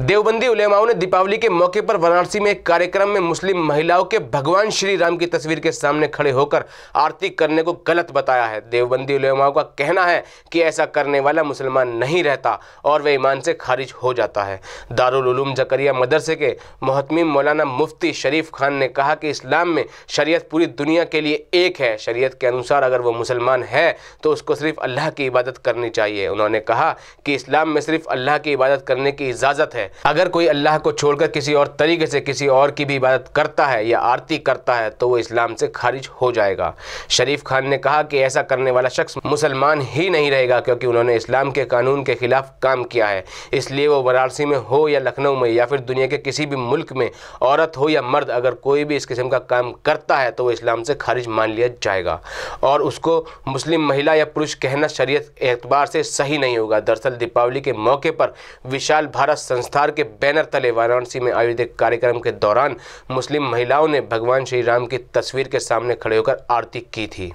देवबंदी उलेमाओं ने दीपावली के मौके पर वाराणसी में एक कार्यक्रम में मुस्लिम महिलाओं के भगवान श्री राम की तस्वीर के सामने खड़े होकर आरती करने को गलत बताया है देवबंदी उलेमाओं का कहना है कि ऐसा करने वाला मुसलमान नहीं रहता और वह ईमान से खारिज हो जाता है दारुल उलूम जकरिया मदरसे के महतमी मौलाना मुफ्ती शरीफ खान ने कहा कि इस्लाम में शरीय पूरी दुनिया के लिए एक है शरीत के अनुसार अगर वह मुसलमान है तो उसको सिर्फ अल्लाह की इबादत करनी चाहिए उन्होंने कहा कि इस्लाम में सिर्फ अल्लाह की इबादत करने की इजाज़त है है अगर कोई अल्लाह को छोड़कर किसी और तरीके से किसी और की भी इबादत करता है या आरती करता है तो वो इस्लाम से खारिज हो जाएगा शरीफ खान ने कहा कि ऐसा करने वाला शख्स मुसलमान ही नहीं रहेगा क्योंकि उन्होंने इस्लाम के कानून के खिलाफ काम किया है इसलिए वो वाराणसी में हो या लखनऊ में या फिर दुनिया के किसी भी मुल्क में औरत हो या मर्द अगर कोई भी इस किस्म का काम करता है तो वो इस्लाम से खारिज मान लिया जाएगा और उसको मुस्लिम महिला या पुरुष कहना शरीयत एतबार से सही नहीं होगा दरअसल दीपावली के मौके पर विशाल भारत संस्था दफ्तार के बैनर तले वाराणसी में आयोजित कार्यक्रम के दौरान मुस्लिम महिलाओं ने भगवान श्री राम की तस्वीर के सामने खड़े होकर आरती की थी